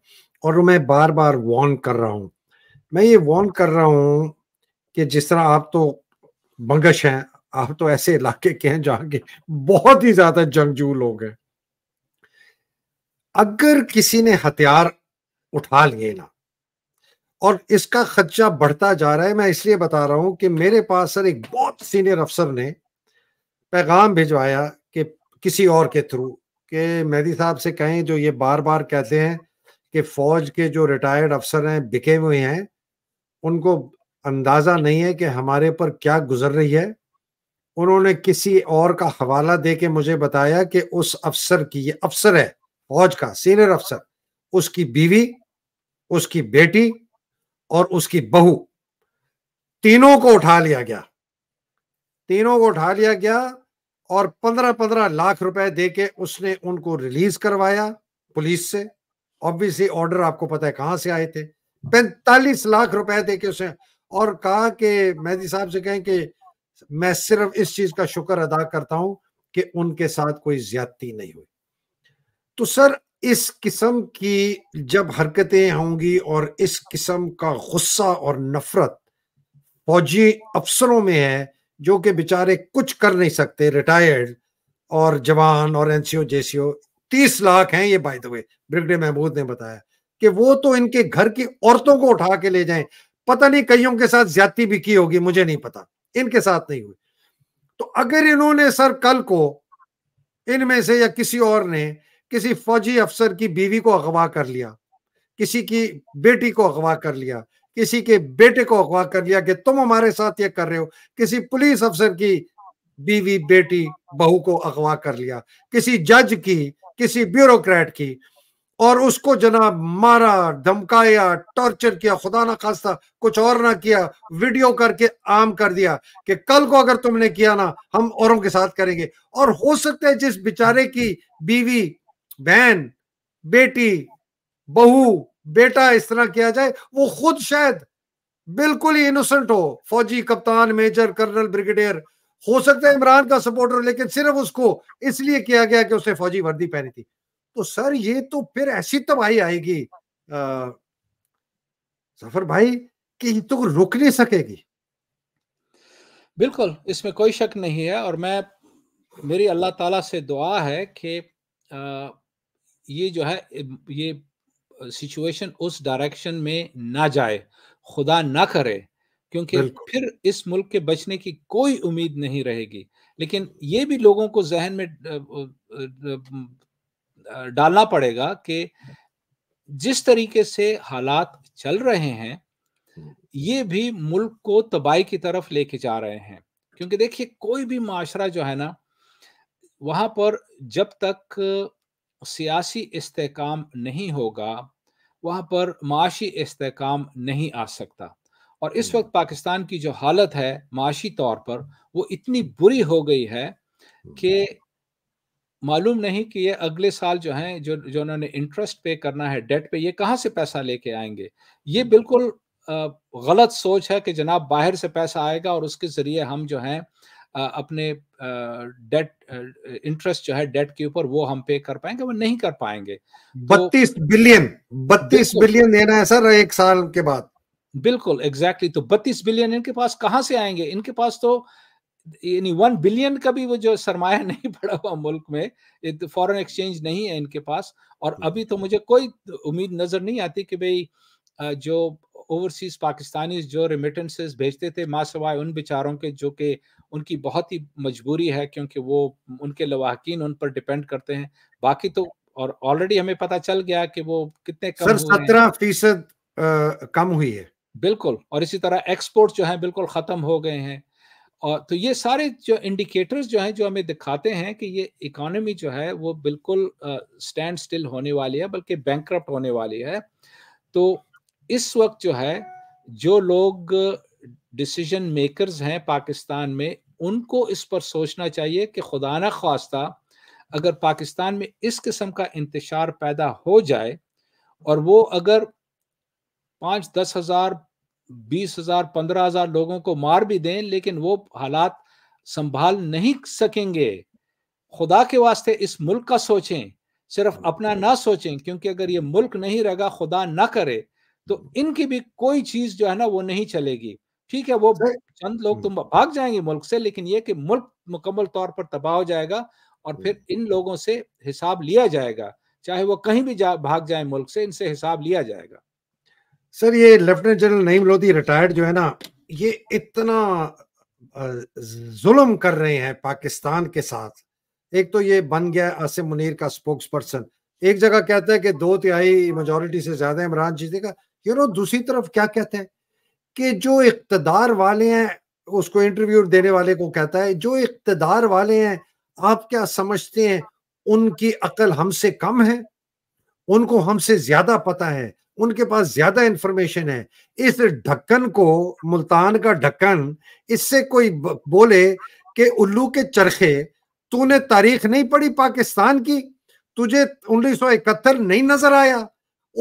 और मैं बार बार वॉर्न कर रहा हूँ मैं ये वॉर्न कर रहा हूँ कि जिस तरह आप तो बंगश हैं आप तो ऐसे इलाके के हैं जहाँ के बहुत ही ज़्यादा जंगजू लोग हैं अगर किसी ने हथियार उठा लिए ना और इसका खर्चा बढ़ता जा रहा है मैं इसलिए बता रहा हूं कि मेरे पास सर एक बहुत सीनियर अफसर ने पैगाम भिजवाया कि किसी और के थ्रू के मेहदी साहब से कहें जो ये बार बार कहते हैं कि फौज के जो रिटायर्ड अफसर हैं बिके हुए हैं उनको अंदाजा नहीं है कि हमारे पर क्या गुजर रही है उन्होंने किसी और का हवाला दे के मुझे बताया कि उस अफसर की ये अफसर है फौज का सीनियर अफसर उसकी बीवी उसकी बेटी और उसकी बहू तीनों को उठा लिया गया तीनों को उठा लिया गया और पंद्रह पंद्रह लाख रुपए दे के उसने उनको रिलीज करवाया पुलिस से ऑब्वियसली ऑर्डर आपको पता है कहां से आए थे पैंतालीस लाख रुपए दे के उसने और कहा कि मेहदी साहब से कहें कि मैं सिर्फ इस चीज का शुक्र अदा करता हूं कि उनके साथ कोई ज्यादती नहीं हुई तो सर इस किस्म की जब हरकतें होंगी और इस किस्म का गुस्सा और नफरत फौजी अफसरों में है जो कि बेचारे कुछ कर नहीं सकते रिटायर्ड और जवान और एनसीओ जेसीओ तीस लाख हैं ये by the way brigadier Mahmood ने बताया कि वो तो इनके घर की औरतों को उठा के ले जाएं पता नहीं कईयों के साथ ज्यादती भी की होगी मुझे नहीं पता इनके साथ नहीं हुई तो अगर इन्होंने सर कल को इनमें से या किसी और ने किसी फौजी अफसर की बीवी को अगवा कर लिया किसी की बेटी को अगवा कर लिया किसी के बेटे को अगवा कर लिया कि तुम हमारे साथ ये कर रहे हो किसी पुलिस अफसर की बीवी बेटी बहू को अगवा कर लिया किसी जज की किसी ब्यूरोक्रेट की और उसको जनाब मारा धमकाया टॉर्चर किया खुदा ना खास्ता कुछ और ना किया वीडियो करके आम कर दिया कि कल को अगर तुमने किया ना हम औरों के साथ करेंगे और हो सकता है जिस बेचारे की बीवी बहन बेटी बहू बेटा इस तरह किया जाए वो खुद शायद बिल्कुल ही इनोसेंट हो फौजी कप्तान मेजर कर्नल ब्रिगेडियर हो सकता है इमरान का सपोर्टर लेकिन सिर्फ उसको इसलिए किया गया कि उसने फौजी वर्दी पहनी थी तो सर ये तो फिर ऐसी तबाही आएगी आ, सफर भाई कि ये तो रुक नहीं सकेगी बिल्कुल इसमें कोई शक नहीं है और मैं मेरी अल्लाह ताला से दुआ है कि आ, ये जो है ये सिचुएशन उस डायरेक्शन में ना जाए खुदा ना करे क्योंकि फिर इस मुल्क के बचने की कोई उम्मीद नहीं रहेगी लेकिन ये भी लोगों को जहन में डालना पड़ेगा कि जिस तरीके से हालात चल रहे हैं हम्म। ये भी मुल्क को तबाही की तरफ लेके जा रहे हैं क्योंकि देखिए कोई भी माशरा जो है ना वहां पर जब तक सियासी इस्तेकाम नहीं होगा वहाँ पर माशी इस्तेकाम नहीं आ सकता और इस हम्म। वक्त पाकिस्तान की जो हालत है माशी तौर पर वो इतनी बुरी हो गई है हम्म। कि मालूम नहीं कि ये अगले साल जो हैं जो जो उन्होंने इंटरेस्ट पे करना है डेट पे ये कहाँ से पैसा लेके आएंगे ये हम्म। बिल्कुल गलत सोच है कि जनाब बाहर से पैसा आएगा और उसके ज़रिए हम जो हैं अपने डेट इंटरेस्ट जो है डेट के ऊपर वो हम पे कर पाएंगे वो नहीं कर पाएंगे तो बत्तीस तो, बिलियन बत्तीस बिलियन देना है सर एक साल के बाद बिल्कुल एग्जैक्टली exactly, तो बत्तीस बिलियन इनके पास कहाँ से आएंगे इनके पास तो यानी वन बिलियन का भी वो जो सरमाया नहीं पड़ा हुआ मुल्क में फॉरेन एक्सचेंज तो नहीं है इनके पास और अभी तो मुझे कोई उम्मीद नजर नहीं आती कि भाई जो ओवरसीज पाकिस्तानी जो रिमिटेंसेस भेजते थे माँ सवाए उन बेचारों के जो के उनकी बहुत ही मजबूरी है क्योंकि वो उनके लवाकिन उन पर डिपेंड करते हैं बाकी तो और ऑलरेडी हमें पता चल गया कि वो कितने कम सर सत्रह फीसद कम हुई है बिल्कुल और इसी तरह एक्सपोर्ट जो है बिल्कुल ख़त्म हो गए हैं और तो ये सारे जो इंडिकेटर्स जो हैं जो हमें दिखाते हैं कि ये इकोनॉमी जो है वो बिल्कुल स्टैंड स्टिल होने वाली है बल्कि बैंक होने वाली है तो इस वक्त जो है जो लोग डिसीजन मेकर्स हैं पाकिस्तान में उनको इस पर सोचना चाहिए कि खुदा न खास्ता अगर पाकिस्तान में इस किस्म का इंतशार पैदा हो जाए और वो अगर पाँच दस हज़ार बीस हज़ार पंद्रह हज़ार लोगों को मार भी दें लेकिन वो हालात संभाल नहीं सकेंगे खुदा के वास्ते इस मुल्क का सोचें सिर्फ अपना ना सोचें क्योंकि अगर ये मुल्क नहीं रहेगा खुदा ना करे तो इनकी भी कोई चीज़ जो है ना वो नहीं चलेगी ठीक है वो चंद लोग हम्म। तुम भाग जाएंगे मुल्क से लेकिन ये कि मुल्क मुकम्मल तौर पर तबाह हो जाएगा और फिर हम्म। इन लोगों से हिसाब लिया जाएगा चाहे वो कहीं भी जा, भाग जाए मुल्क से इनसे हिसाब लिया जाएगा सर ये lieutenant general Naeem Lodhi retired जो है ना ये इतना जुल्म कर रहे हैं पाकिस्तान के साथ एक तो ये बन गया आसिम मुनीर का स्पोक्स पर्सन एक जगह कहता है कि दो तिहाई मेजोरिटी से ज्यादा इमरान जीतेगा ये दूसरी तरफ क्या कहते हैं कि जो इकतदार वाले हैं उसको इंटरव्यू देने वाले को कहता है जो इकतदार वाले हैं आप क्या समझते हैं उनकी अकल हमसे कम है उनको हमसे ज्यादा पता है उनके पास ज्यादा इंफॉर्मेशन है इस ढक्कन को मुल्तान का ढक्कन इससे कोई बोले कि उल्लू के चरखे तूने तारीख नहीं पढ़ी पाकिस्तान की तुझे इकहत्तर नहीं नजर आया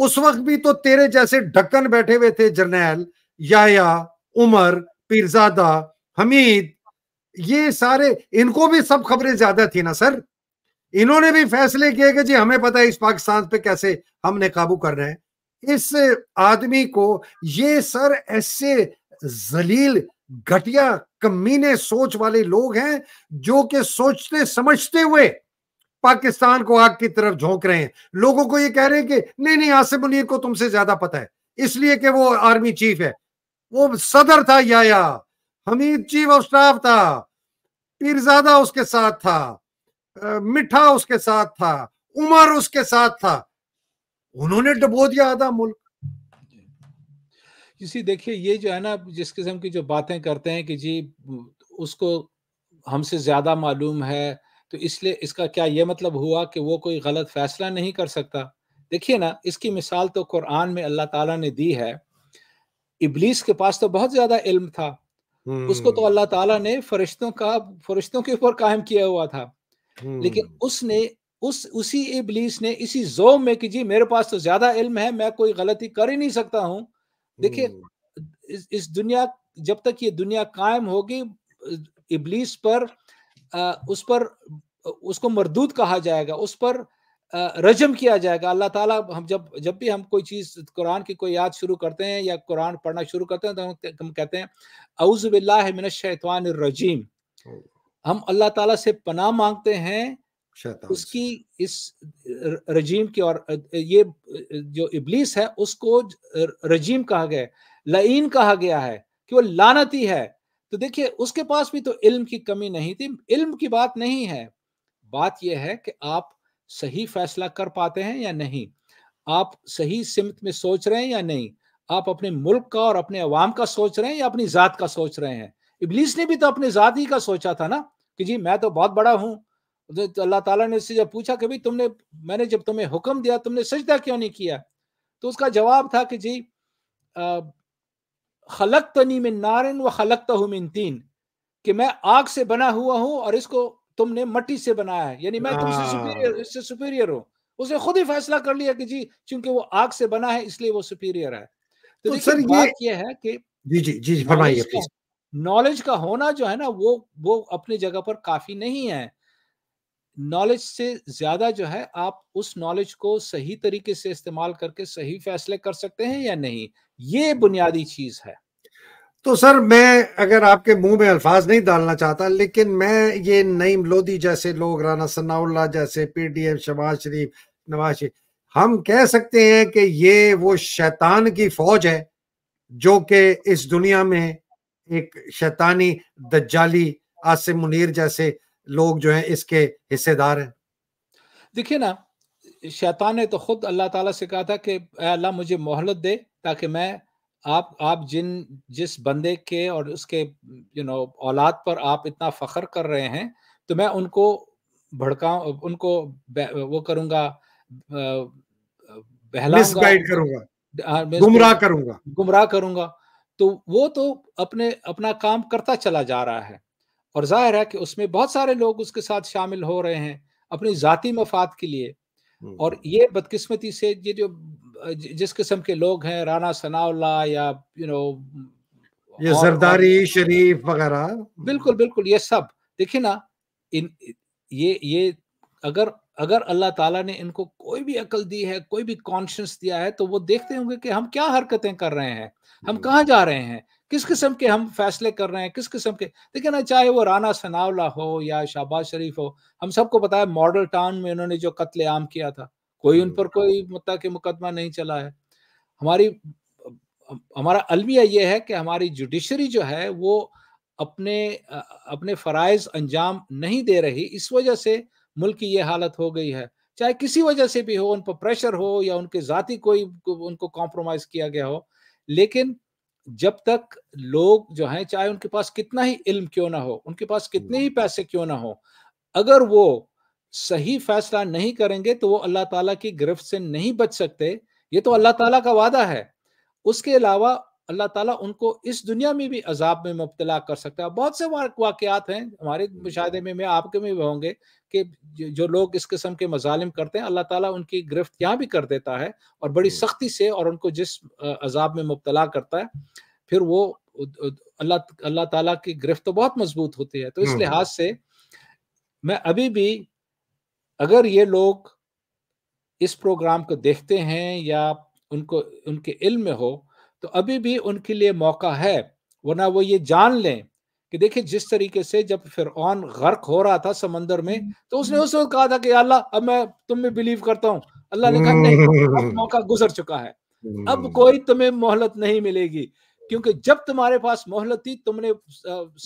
उस वक्त भी तो तेरे जैसे ढक्कन बैठे हुए थे जर्नैल याया उमर पीरजादा हमीद ये सारे इनको भी सब खबरें ज्यादा थी ना सर इन्होंने भी फैसले किए कि जी हमें पता है इस पाकिस्तान पे कैसे हमने काबू कर रहे हैं इस आदमी को ये सर ऐसे जलील घटिया कमीने सोच वाले लोग हैं जो कि सोचते समझते हुए पाकिस्तान को आग की तरफ झोंक रहे हैं लोगों को ये कह रहे हैं कि नहीं नहीं आसिफ मुनीर को तुमसे ज्यादा पता है इसलिए कि वो आर्मी चीफ है वो सदर था Yahya Hamid chief of staff था पीरजादा उसके साथ था मिठा उसके साथ था उमर उसके साथ था उन्होंने डबो दिया आधा मुल्क इसी देखिए ये जो है ना जिस किस्म की जो बातें करते हैं कि जी उसको हमसे ज्यादा मालूम है तो इसलिए इसका क्या ये मतलब हुआ कि वो कोई गलत फैसला नहीं कर सकता देखिए ना इसकी मिसाल तो कुरान में अल्लाह ताला ने दी है इबलीस के पास तो बहुत ज्यादा इल्म था हम्म। उसको तो अल्लाह ताला ने फरिश्तों का फरिश्तों के ऊपर कायम किया हुआ था हम्म। लेकिन उसने उस उसी इबलीस ने इसी जो में कि जी मेरे पास तो ज्यादा इल्म है मैं कोई गलती कर ही नहीं सकता हूँ देखिए हम्म। इस, इस दुनिया जब तक ये दुनिया कायम होगी इबलीस पर आ, उस पर उसको मरदूद कहा जाएगा उस पर रजम किया जाएगा अल्लाह ताला हम जब जब भी हम कोई चीज़ कुरान की कोई याद शुरू करते हैं या कुरान पढ़ना शुरू करते हैं तो हम कहते हैं अउज़बिल्लामिनशैतवान रजीम हम अल्लाह ताला से पनाह मांगते हैं उसकी इस रजीम की और ये जो इबलीस है उसको रजीम कहा गया लईन कहा गया है कि वो लानती है तो देखिए उसके पास भी तो इल्म की कमी नहीं थी इल्म की बात नहीं है बात यह है कि आप सही फैसला कर पाते हैं या नहीं आप सही सिमत में सोच रहे हैं या नहीं आप अपने मुल्क का और अपने अवाम का सोच रहे हैं या अपनी जात का सोच रहे हैं इबलीस ने भी तो अपने जात ही का सोचा था ना कि जी मैं तो बहुत बड़ा हूँ तो, तो अल्लाह ताला ने उससे जब पूछा कि भाई तुमने मैंने जब तुम्हें हुक्म दिया तुमने सजदा क्यों नहीं किया तो उसका जवाब था कि जी खलक तनी में नारिन व खलक मिन तीन कि मैं आग से बना हुआ हूँ और इसको तुमने मट्टी से बनाया है यानी मैं तुमसे सुपीरियर हाँ। इससे सुपीरियर हूँ उसने खुद ही फैसला कर लिया कि जी चूंकि वो आग से बना है इसलिए वो सुपीरियर है तो, तो सर बात ये है कि जी जी जी फरमाइए प्लीज नॉलेज का होना जो है ना वो वो अपनी जगह पर काफी नहीं है नॉलेज से ज्यादा जो है आप उस नॉलेज को सही तरीके से इस्तेमाल करके सही फैसले कर सकते हैं या नहीं ये बुनियादी चीज है तो सर मैं अगर आपके मुंह में अल्फाज नहीं डालना चाहता लेकिन मैं ये नईम लोधी जैसे लोग राना सनाउल्ला जैसे पीडीएम शबाज शरीफ नवाज शरीफ हम कह सकते हैं कि ये वो शैतान की फौज है जो कि इस दुनिया में एक शैतानी दज्जाली आसिम मुनीर जैसे लोग जो हैं इसके हिस्सेदार हैं देखिए ना शैतान ने तो खुद अल्लाह ताला से कहा था कि अल्लाह मुझे मोहलत दे ताकि मैं आप आप जिन जिस बंदे के और उसके यू नो औलाद पर आप इतना फख्र कर रहे हैं तो मैं उनको भड़का उनको वो करूंगा करूंगा हाँ, गुमराह करूंगा गुमराह करूंगा तो वो तो अपने अपना काम करता चला जा रहा है और जाहिर है कि उसमें बहुत सारे लोग उसके साथ शामिल हो रहे हैं अपनी जाति मफाद के लिए और ये बदकिस्मती से ये जो जिस किस्म के लोग हैं राना सनाउल्ला या यू नो ये जरदारी शरीफ वगैरह बिल्कुल बिल्कुल ये सब देखिए ना इन ये ये अगर अगर अल्लाह ताला ने इनको कोई भी अकल दी है कोई भी कॉन्शियस दिया है तो वो देखते होंगे कि हम क्या हरकतें कर रहे हैं हम हम्म। कहाँ जा रहे हैं किस किस्म के हम फैसले कर रहे हैं किस किस्म के देखिए ना चाहे वो राना सनावला हो या शाहबाज शरीफ हो हम सबको पता है मॉडल टाउन में उन्होंने जो कत्ले आम किया था कोई उन हम्म। पर कोई मुद्दा के मुकदमा नहीं चला है हमारी हमारा अलमिया ये है कि हमारी जुडिशरी जो है वो अपने अपने फ़राइज अंजाम नहीं दे रही इस वजह से मुल्क की ये हालत हो गई है चाहे किसी वजह से भी हो उन पर प्रेशर हो या उनके जाति कोई उनको कॉम्प्रोमाइज़ किया गया हो लेकिन जब तक लोग जो हैं चाहे उनके पास कितना ही इल्म क्यों ना हो उनके पास कितने ही हम्म। पैसे क्यों ना हो अगर वो सही फैसला नहीं करेंगे तो वो अल्लाह ताला की गिरफ्त से नहीं बच सकते ये तो अल्लाह ताला का वादा है उसके अलावा अल्लाह ताला उनको इस दुनिया में भी अजाब में मुबतला कर सकता है बहुत से वाकयात हैं हमारे मुशाहे में मैं आपके में भी होंगे कि जो लोग इस किस्म के मजालिम करते हैं अल्लाह ताला उनकी गिरफ्त यहाँ भी कर देता है और बड़ी सख्ती से और उनको जिस अजाब में मुबतला करता है फिर वो अल्लाह अल्लाह ताला की गिरफ्त तो बहुत मजबूत होती है तो इस लिहाज से मैं अभी भी अगर ये लोग इस प्रोग्राम को देखते हैं या उनको उनके इल्म में हो तो अभी भी उनके लिए मौका है वरना वो ये जान लें कि देखिए जिस तरीके से जब फिर ऑन गर्क हो रहा था समंदर में हम्म। तो उसने उस वक्त कहा था कि अल्लाह अब मैं तुम में बिलीव करता हूँ अल्लाह ने कहा नहीं हम्म। मौका गुजर चुका है अब हम्म। कोई तुम्हें मोहलत नहीं मिलेगी क्योंकि जब तुम्हारे पास मोहलत थी तुमने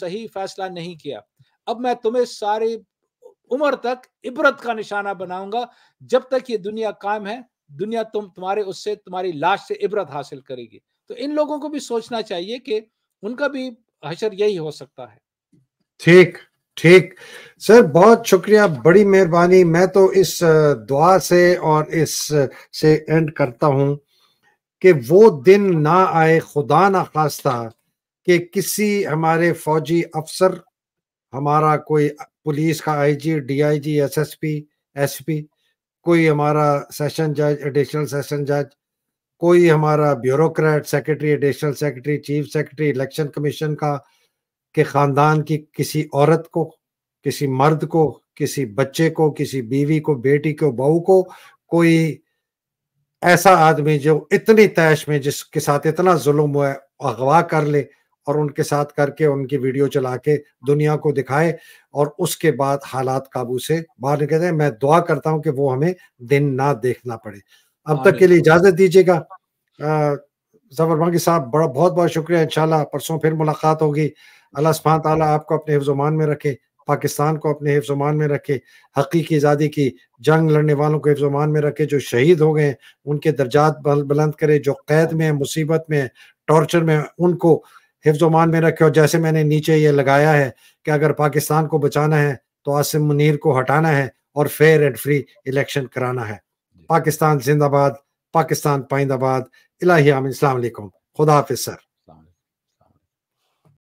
सही फैसला नहीं किया अब मैं तुम्हें सारे उम्र तक इबरत का निशाना बनाऊंगा जब तक ये दुनिया कायम है दुनिया तुम तुम्हारे उससे तुम्हारी लाश से इबरत हासिल करेगी तो इन लोगों को भी सोचना चाहिए कि उनका भी हशर यही हो सकता है ठीक ठीक सर बहुत शुक्रिया बड़ी मेहरबानी मैं तो इस दुआ से और इस से एंड करता हूं कि वो दिन ना आए खुदा ना खास्ता कि किसी हमारे फौजी अफसर हमारा कोई पुलिस का आईजी डीआईजी एसएसपी एसपी कोई हमारा सेशन जज एडिशनल सेशन जज कोई हमारा bureaucrat secretary additional secretary chief secretary election commission का के ख़ानदान की किसी औरत को किसी मर्द को किसी बच्चे को किसी बीवी को बेटी को बहू को कोई ऐसा आदमी जो इतनी तैश में जिसके साथ इतना जुल्म हुआ अगवा कर ले और उनके साथ करके उनकी वीडियो चला के दुनिया को दिखाए और उसके बाद हालात काबू से बाहर निकल जाए मैं दुआ करता हूं कि वो हमें दिन ना देखना पड़े अब तक के लिए इजाजत दीजिएगा जफर बागी साहब बड़ा बहुत बहुत शुक्रिया इंशाल्लाह परसों फिर मुलाकात होगी अल्लाह सुबहान ताला आपको अपने हिफ्जमान में रखे पाकिस्तान को अपने हिफ्जमान में रखे हकीकी आज़ादी की जंग लड़ने वालों को हिफ्जमान में रखे जो शहीद हो गए उनके दर्जात बुलंद करे जो कैद में है मुसीबत में है टॉर्चर में उनको हिफ्जमान में रखे और जैसे मैंने नीचे ये लगाया है कि अगर पाकिस्तान को बचाना है तो आसिम मुनीर को हटाना है और फेयर एंड फ्री इलेक्शन कराना है पाकिस्तान जिंदाबाद पाकिस्तान पाइंदाबाद इलाही आमिन अल्लाम खुदा हाफिज सर